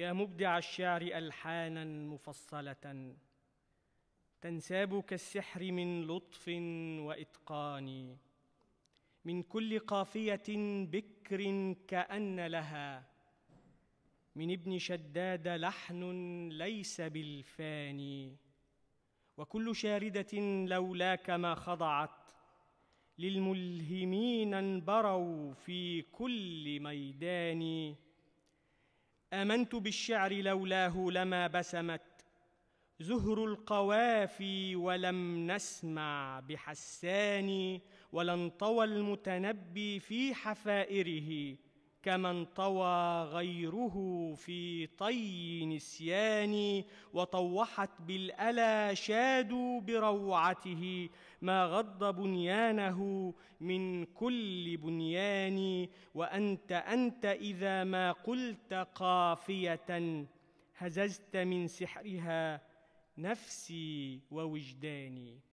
يا مبدع الشعر الحانا مفصله تنساب كالسحر من لطف واتقان من كل قافيه بكر كان لها من ابن شداد لحن ليس بالفاني وكل شارده لولاك ما خضعت للملهمين انبروا في كل ميدان امنت بالشعر لولاه لما بسمت زهر القوافي ولم نسمع بحسان ولا انطوى المتنبي في حفائره كما انطوى غيره في طي نسيان وطوحت بالألا شادوا بروعته ما غض بنيانه من كل بنيان وأنت أنت إذا ما قلت قافية هززت من سحرها نفسي ووجداني